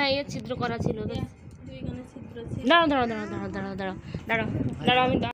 হ্যাঁ এর ছিদ্র করা হ্যাঁ, ছিল দাঁড়াও দাঁড়াও দাঁড়াও দাঁড়াও দাঁড়াও দাঁড়াও দাঁড়াও আমি